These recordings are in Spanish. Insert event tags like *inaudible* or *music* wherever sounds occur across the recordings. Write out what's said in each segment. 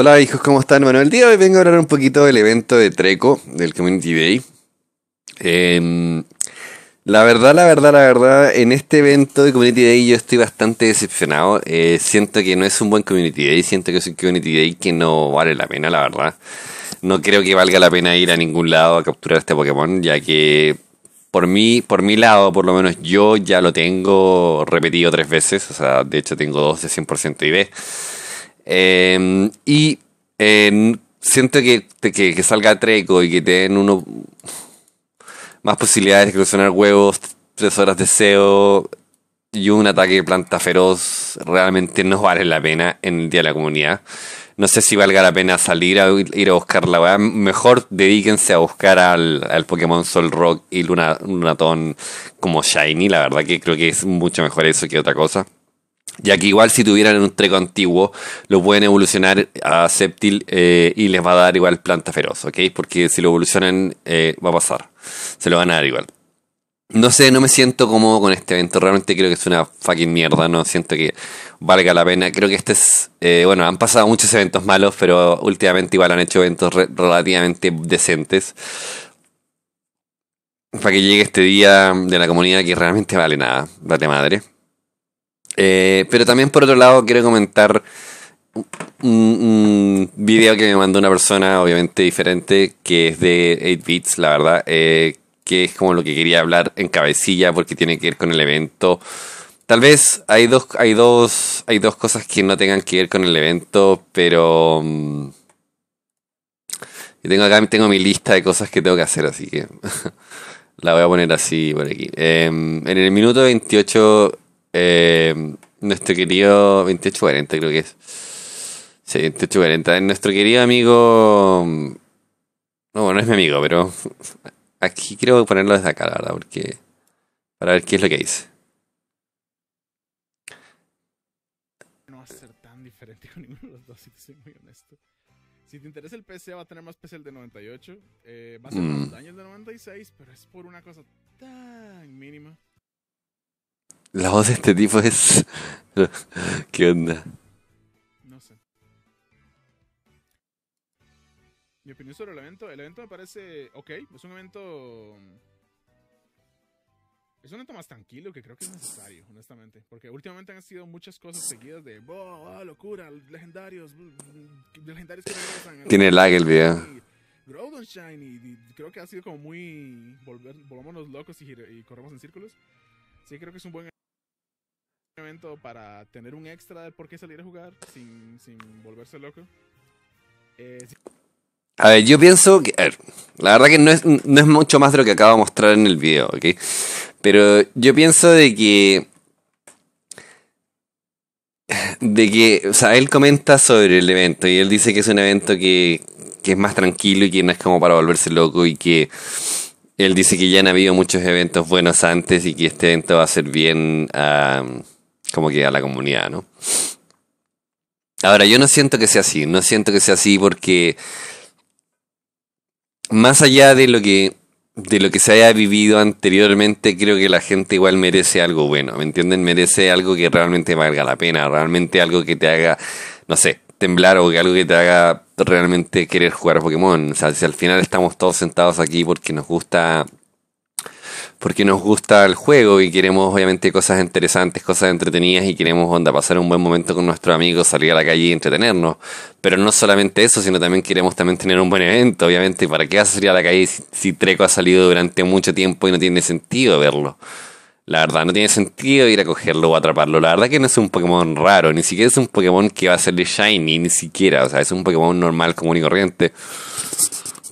Hola hijos, ¿cómo están? Bueno, el día de hoy vengo a hablar un poquito del evento de Treco, del Community Day. Em, la verdad, la verdad, la verdad, en este evento de Community Day yo estoy bastante decepcionado. Eh, siento que no es un buen Community Day, siento que es un Community Day que no vale la pena, la verdad. No creo que valga la pena ir a ningún lado a capturar este Pokémon, ya que por mí, por mi lado, por lo menos yo ya lo tengo repetido tres veces. O sea, de hecho tengo dos de 100% ID. Em, y em, siento que, salga Treco y que te den uno más posibilidades de cruzar huevos, tres horas de SEO y un ataque de planta feroz realmente no vale la pena en el Día de la Comunidad. No sé si valga la pena salir a ir a buscar la weá. Mejor dedíquense a buscar al, al Pokémon Sol Rock y Luna, Lunatón como Shiny. La verdad que creo que es mucho mejor eso que otra cosa ya que igual si tuvieran un treco antiguo, lo pueden evolucionar a séptil eh, y les va a dar igual planta feroz, ¿ok? Porque si lo evolucionan eh, va a pasar, se lo van a dar igual. No sé, no me siento cómodo con este evento, realmente creo que es una fucking mierda, no siento que valga la pena. Creo que este es, eh, bueno, han pasado muchos eventos malos, pero últimamente igual han hecho eventos relativamente decentes. Para que llegue este día de la comunidad que realmente vale nada, date madre. Eh, pero también por otro lado quiero comentar un, video que me mandó una persona obviamente diferente, que es de 8 Bits, la verdad, eh, que es como lo que quería hablar en cabecilla porque tiene que ver con el evento. Tal vez hay dos, hay dos, hay dos cosas que no tengan que ver con el evento, pero... Mm, tengo acá tengo mi lista de cosas que tengo que hacer, así que *laughs* la voy a poner así por aquí. Em, en el minuto 28 eh, nuestro querido 2840 creo que es. Sí, 2840. Nuestro querido amigo... No, bueno, no es mi amigo, pero aquí quiero ponerlo desde acá, la verdad, porque... Para ver qué es lo que dice. No va a ser tan diferente con ninguno de los dos, si te soy muy honesto. Si te interesa el PC, va a tener más PC el de 98. Eh, va a ser mm. más daño el de 96, pero es por una cosa tan mínima. La voz de este tipo es. *laughs* ¿Qué onda? No sé. Mi opinión sobre el evento. El evento me parece. Ok, es un evento. Es un evento más tranquilo que creo que es necesario, honestamente. Porque últimamente han sido muchas cosas seguidas de. ¡Oh, locura! Legendarios. Legendarios que regresan. Tiene lag el video. Shine, y, creo que ha sido como muy. Volver, volvámonos locos y corremos en círculos. Sí, creo que es un buen evento para tener un extra de por qué salir a jugar sin, volverse loco. Eh, a ver, yo pienso que. la verdad que no es, mucho más de lo que acabo de mostrar en el video, ¿ok? Pero yo pienso de que. De que. O sea, él comenta sobre el evento y él dice que es un evento que, que es más tranquilo y que no es como para volverse loco y que él dice que ya han habido muchos eventos buenos antes y que este evento va a ser bien a, ah, como que a la comunidad, ¿no? Ahora, yo no siento que sea así, no siento que sea así porque más allá de lo que de lo que se haya vivido anteriormente, creo que la gente igual merece algo bueno, ¿me entienden? Merece algo que realmente valga la pena, realmente algo que te haga, no sé, temblar o algo que te haga realmente querer jugar a Pokémon. O sea, si al final estamos todos sentados aquí porque nos gusta porque nos gusta el juego y queremos obviamente cosas interesantes, cosas entretenidas y queremos onda pasar un buen momento con nuestros amigos, salir a la calle y entretenernos. Pero no solamente eso, sino también queremos también tener un buen evento, obviamente. ¿Para qué hacer salir a la calle si Treco ha salido durante mucho tiempo y no tiene sentido verlo? La verdad, no tiene sentido ir a cogerlo o atraparlo. La verdad que no es un Pokémon raro, ni siquiera es un Pokémon que va a de shiny, ni siquiera. O sea, es un Pokémon normal, común y corriente.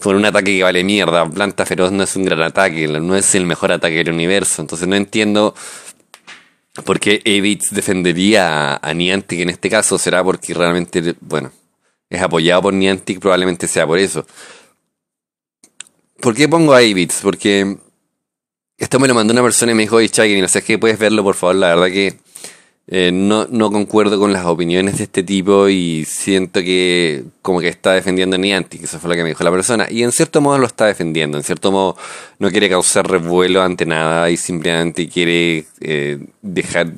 Con un ataque que vale mierda. Planta Feroz no es un gran ataque, no es el mejor ataque del universo. Entonces no entiendo por qué Evitz defendería a, Niantic en este caso. Será porque realmente, bueno, es apoyado por Niantic, probablemente sea por eso. ¿Por qué pongo a Evitz? Porque esto me lo mandó una persona y me dijo, oye, Chagrin, no sé, es que puedes verlo, por favor, la verdad que eh, no, no concuerdo con las opiniones de este tipo y siento que como que está defendiendo a que eso fue lo que me dijo la persona. Y en cierto modo lo está defendiendo, en cierto modo no quiere causar revuelo ante nada y simplemente quiere eh, dejar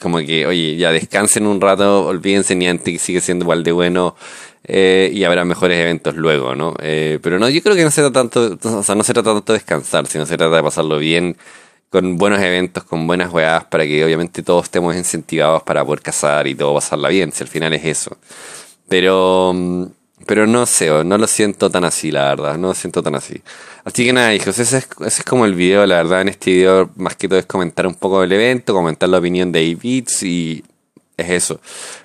como que, oye, ya descansen un rato, olvídense, Niantic sigue siendo igual de bueno, eh, y habrá mejores eventos luego, ¿no? Eh, pero no, yo creo que no se trata tanto, o sea, no se trata tanto de descansar, sino se trata de pasarlo bien con buenos eventos, con buenas weadas, para que obviamente todos estemos incentivados para poder cazar y todo pasarla bien, si al final es eso. Pero, mm, pero no sé, no lo siento tan así, la verdad, no lo siento tan así. Así que nada, hijos, ese es, ese es como el video, la verdad, en este video más que todo es comentar un poco del evento, comentar la opinión de Ibiz y es eso.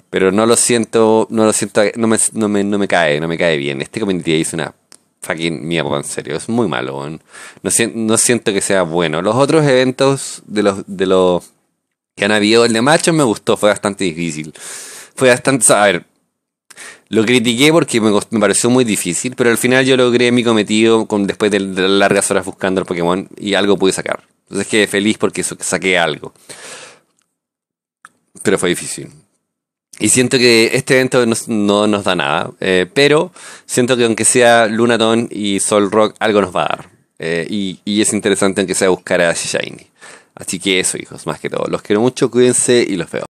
Pero no lo siento, no lo siento, no me, no me, cae, no me cae bien. Este community es una fucking mierda, en serio. Es muy malo, No, no, siento que sea bueno. Los otros eventos de los, de los que han habido, el de Macho me gustó, fue bastante difícil. Fue bastante, a ver, lo critiqué porque me, me pareció muy difícil, pero al final yo logré mi cometido con, después de, de largas horas buscando el Pokémon y algo pude sacar. Entonces quedé feliz porque saqué algo. Pero fue difícil. Y siento que este evento no, nos da nada, eh, pero siento que aunque sea Lunaton y Sol Rock, algo nos va a dar. Eh, y, y, es interesante aunque sea buscar a Shiny. Así que eso, hijos, más que todo. Los quiero mucho, cuídense y los veo.